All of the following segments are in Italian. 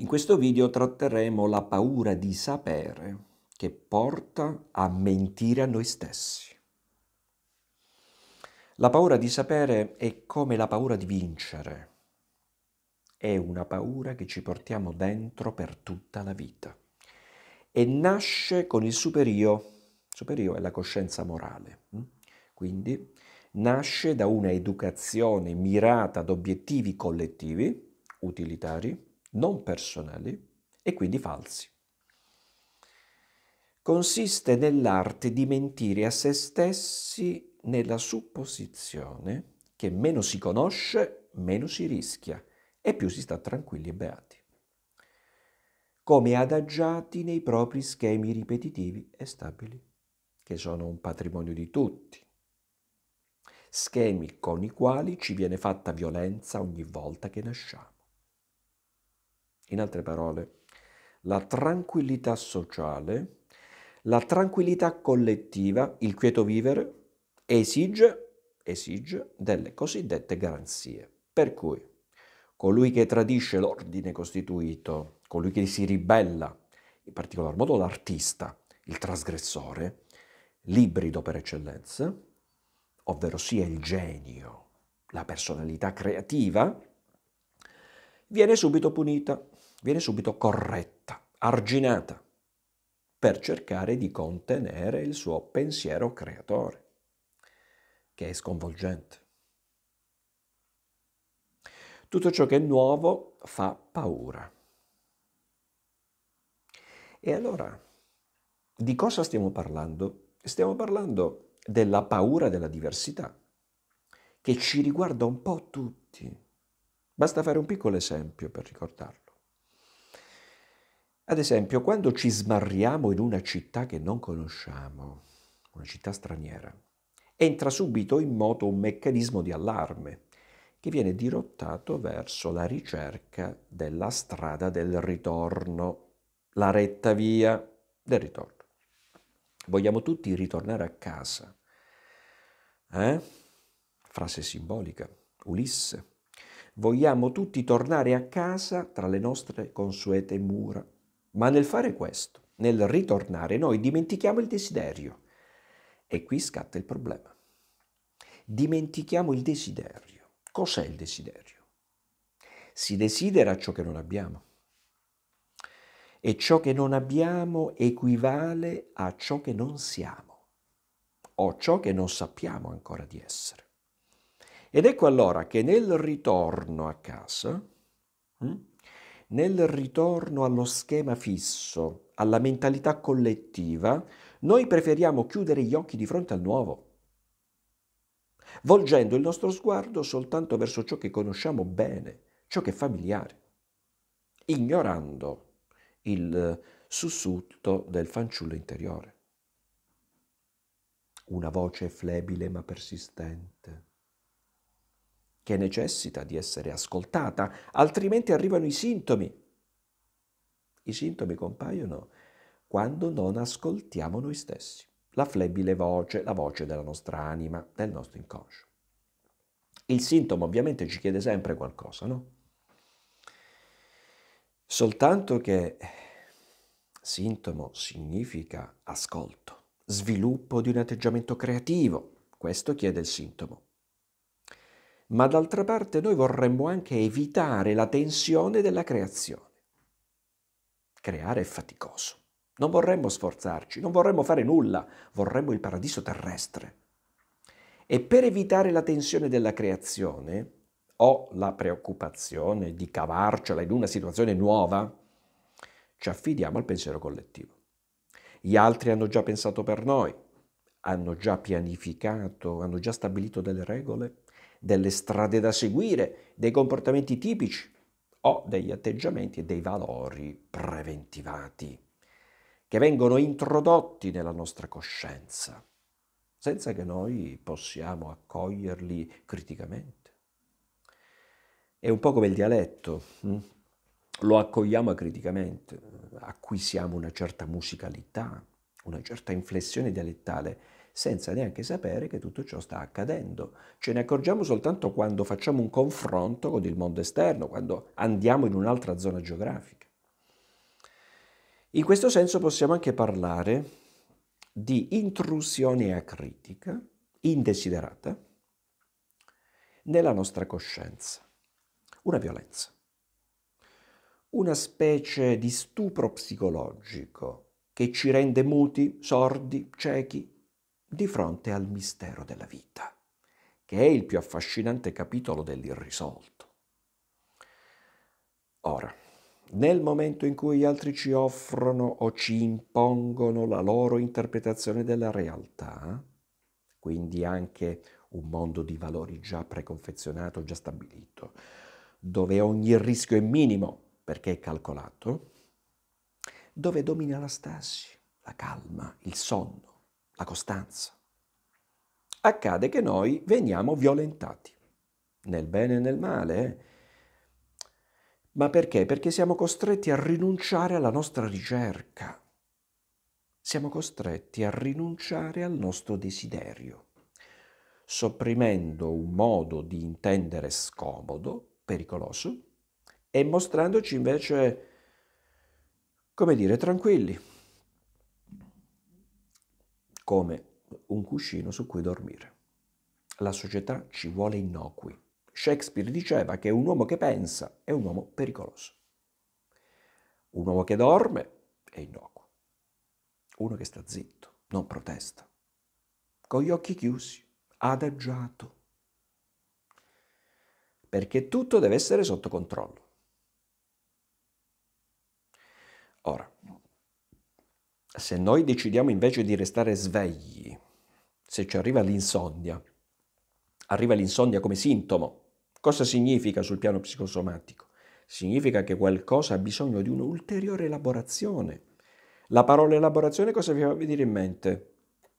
In questo video tratteremo la paura di sapere che porta a mentire a noi stessi. La paura di sapere è come la paura di vincere. È una paura che ci portiamo dentro per tutta la vita e nasce con il superio. Superio è la coscienza morale. Mm? Quindi nasce da una educazione mirata ad obiettivi collettivi, utilitari, non personali e quindi falsi. Consiste nell'arte di mentire a se stessi nella supposizione che meno si conosce, meno si rischia e più si sta tranquilli e beati, come adagiati nei propri schemi ripetitivi e stabili, che sono un patrimonio di tutti, schemi con i quali ci viene fatta violenza ogni volta che nasciamo. In altre parole, la tranquillità sociale, la tranquillità collettiva, il quieto vivere, esige, esige delle cosiddette garanzie. Per cui colui che tradisce l'ordine costituito, colui che si ribella, in particolar modo l'artista, il trasgressore, l'ibrido per eccellenza, ovvero sia il genio, la personalità creativa, viene subito punita viene subito corretta, arginata, per cercare di contenere il suo pensiero creatore, che è sconvolgente. Tutto ciò che è nuovo fa paura. E allora, di cosa stiamo parlando? Stiamo parlando della paura della diversità, che ci riguarda un po' tutti. Basta fare un piccolo esempio per ricordarlo. Ad esempio, quando ci smarriamo in una città che non conosciamo, una città straniera, entra subito in moto un meccanismo di allarme che viene dirottato verso la ricerca della strada del ritorno, la retta via del ritorno. Vogliamo tutti ritornare a casa. Eh? Frase simbolica, Ulisse. Vogliamo tutti tornare a casa tra le nostre consuete mura ma nel fare questo, nel ritornare, noi dimentichiamo il desiderio. E qui scatta il problema. Dimentichiamo il desiderio. Cos'è il desiderio? Si desidera ciò che non abbiamo. E ciò che non abbiamo equivale a ciò che non siamo o ciò che non sappiamo ancora di essere. Ed ecco allora che nel ritorno a casa, hm, nel ritorno allo schema fisso, alla mentalità collettiva, noi preferiamo chiudere gli occhi di fronte al nuovo, volgendo il nostro sguardo soltanto verso ciò che conosciamo bene, ciò che è familiare, ignorando il sussulto del fanciullo interiore. Una voce flebile ma persistente che necessita di essere ascoltata, altrimenti arrivano i sintomi. I sintomi compaiono quando non ascoltiamo noi stessi, la flebile voce, la voce della nostra anima, del nostro inconscio. Il sintomo ovviamente ci chiede sempre qualcosa, no? Soltanto che sintomo significa ascolto, sviluppo di un atteggiamento creativo, questo chiede il sintomo ma d'altra parte noi vorremmo anche evitare la tensione della creazione. Creare è faticoso. Non vorremmo sforzarci, non vorremmo fare nulla, vorremmo il paradiso terrestre. E per evitare la tensione della creazione o la preoccupazione di cavarcela in una situazione nuova, ci affidiamo al pensiero collettivo. Gli altri hanno già pensato per noi, hanno già pianificato, hanno già stabilito delle regole delle strade da seguire, dei comportamenti tipici o degli atteggiamenti e dei valori preventivati che vengono introdotti nella nostra coscienza senza che noi possiamo accoglierli criticamente. È un po' come il dialetto, hm? lo accogliamo criticamente, acquisiamo una certa musicalità, una certa inflessione dialettale, senza neanche sapere che tutto ciò sta accadendo. Ce ne accorgiamo soltanto quando facciamo un confronto con il mondo esterno, quando andiamo in un'altra zona geografica. In questo senso possiamo anche parlare di intrusione acritica, indesiderata, nella nostra coscienza. Una violenza. Una specie di stupro psicologico che ci rende muti, sordi, ciechi di fronte al mistero della vita, che è il più affascinante capitolo dell'irrisolto. Ora, nel momento in cui gli altri ci offrono o ci impongono la loro interpretazione della realtà, quindi anche un mondo di valori già preconfezionato, già stabilito, dove ogni rischio è minimo perché è calcolato, dove domina la stasi, la calma, il sonno, la costanza. Accade che noi veniamo violentati, nel bene e nel male. Eh? Ma perché? Perché siamo costretti a rinunciare alla nostra ricerca, siamo costretti a rinunciare al nostro desiderio, sopprimendo un modo di intendere scomodo, pericoloso, e mostrandoci invece come dire, tranquilli, come un cuscino su cui dormire. La società ci vuole innocui. Shakespeare diceva che un uomo che pensa è un uomo pericoloso. Un uomo che dorme è innocuo. Uno che sta zitto, non protesta, con gli occhi chiusi, adagiato. Perché tutto deve essere sotto controllo. Ora, se noi decidiamo invece di restare svegli, se ci arriva l'insonnia, arriva l'insonnia come sintomo, cosa significa sul piano psicosomatico? Significa che qualcosa ha bisogno di un'ulteriore elaborazione. La parola elaborazione cosa vi fa venire in mente?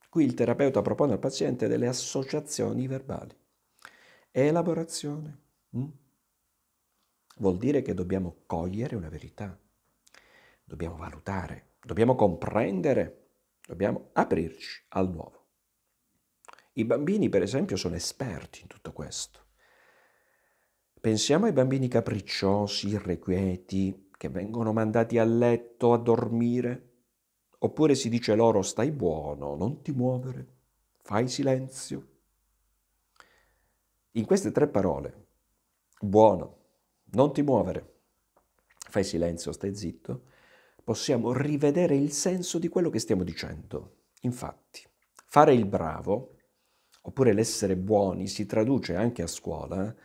Qui il terapeuta propone al paziente delle associazioni verbali. Elaborazione. Mm? Vuol dire che dobbiamo cogliere una verità dobbiamo valutare, dobbiamo comprendere, dobbiamo aprirci al nuovo. I bambini, per esempio, sono esperti in tutto questo. Pensiamo ai bambini capricciosi, irrequieti, che vengono mandati a letto a dormire, oppure si dice loro stai buono, non ti muovere, fai silenzio. In queste tre parole, buono, non ti muovere, fai silenzio, stai zitto, possiamo rivedere il senso di quello che stiamo dicendo. Infatti, fare il bravo, oppure l'essere buoni, si traduce anche a scuola eh,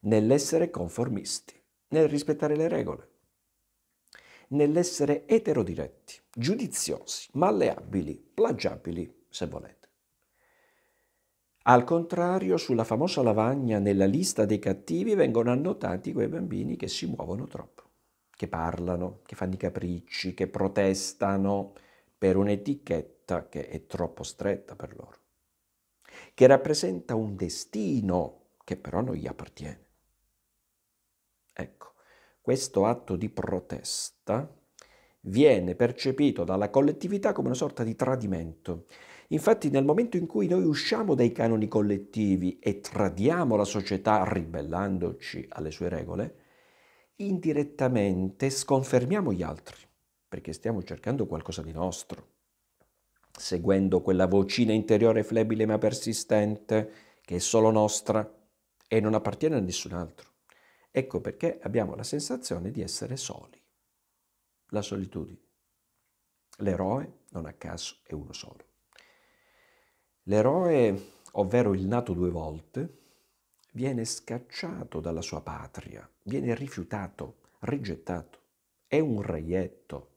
nell'essere conformisti, nel rispettare le regole, nell'essere eterodiretti, giudiziosi, malleabili, plagiabili, se volete. Al contrario, sulla famosa lavagna nella lista dei cattivi vengono annotati quei bambini che si muovono troppo che parlano, che fanno i capricci, che protestano per un'etichetta che è troppo stretta per loro, che rappresenta un destino che però non gli appartiene. Ecco, questo atto di protesta viene percepito dalla collettività come una sorta di tradimento. Infatti nel momento in cui noi usciamo dai canoni collettivi e tradiamo la società ribellandoci alle sue regole, indirettamente sconfermiamo gli altri, perché stiamo cercando qualcosa di nostro, seguendo quella vocina interiore flebile ma persistente che è solo nostra e non appartiene a nessun altro. Ecco perché abbiamo la sensazione di essere soli, la solitudine. L'eroe, non a caso, è uno solo. L'eroe, ovvero il nato due volte, viene scacciato dalla sua patria, viene rifiutato, rigettato, è un reietto.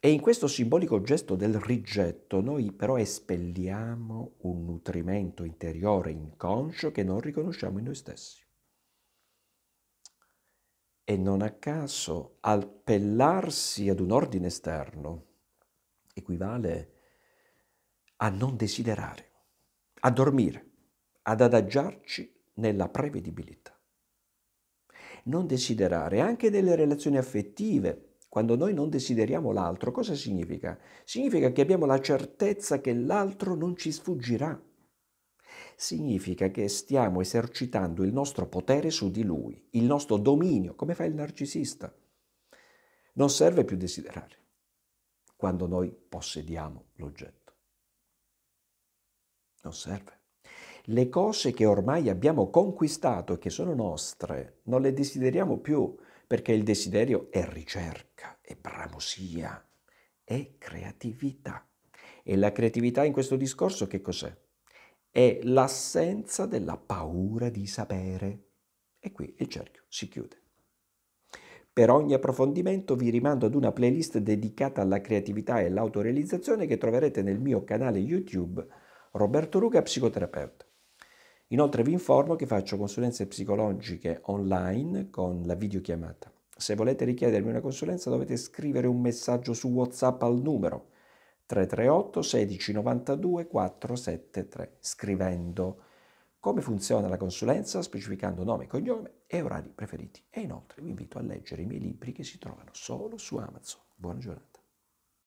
E in questo simbolico gesto del rigetto noi però espelliamo un nutrimento interiore inconscio che non riconosciamo in noi stessi. E non a caso appellarsi ad un ordine esterno equivale a non desiderare, a dormire, ad adagiarci nella prevedibilità. Non desiderare anche delle relazioni affettive, quando noi non desideriamo l'altro, cosa significa? Significa che abbiamo la certezza che l'altro non ci sfuggirà. Significa che stiamo esercitando il nostro potere su di lui, il nostro dominio, come fa il narcisista. Non serve più desiderare quando noi possediamo l'oggetto. Non serve. Le cose che ormai abbiamo conquistato e che sono nostre non le desideriamo più perché il desiderio è ricerca, è bramosia, è creatività. E la creatività in questo discorso che cos'è? È l'assenza della paura di sapere. E qui il cerchio si chiude. Per ogni approfondimento vi rimando ad una playlist dedicata alla creatività e all'autorealizzazione che troverete nel mio canale YouTube Roberto Ruga, psicoterapeuta. Inoltre vi informo che faccio consulenze psicologiche online con la videochiamata. Se volete richiedermi una consulenza dovete scrivere un messaggio su WhatsApp al numero 338 16 92 473 scrivendo come funziona la consulenza specificando nome, cognome e orari preferiti. E inoltre vi invito a leggere i miei libri che si trovano solo su Amazon. Buona giornata.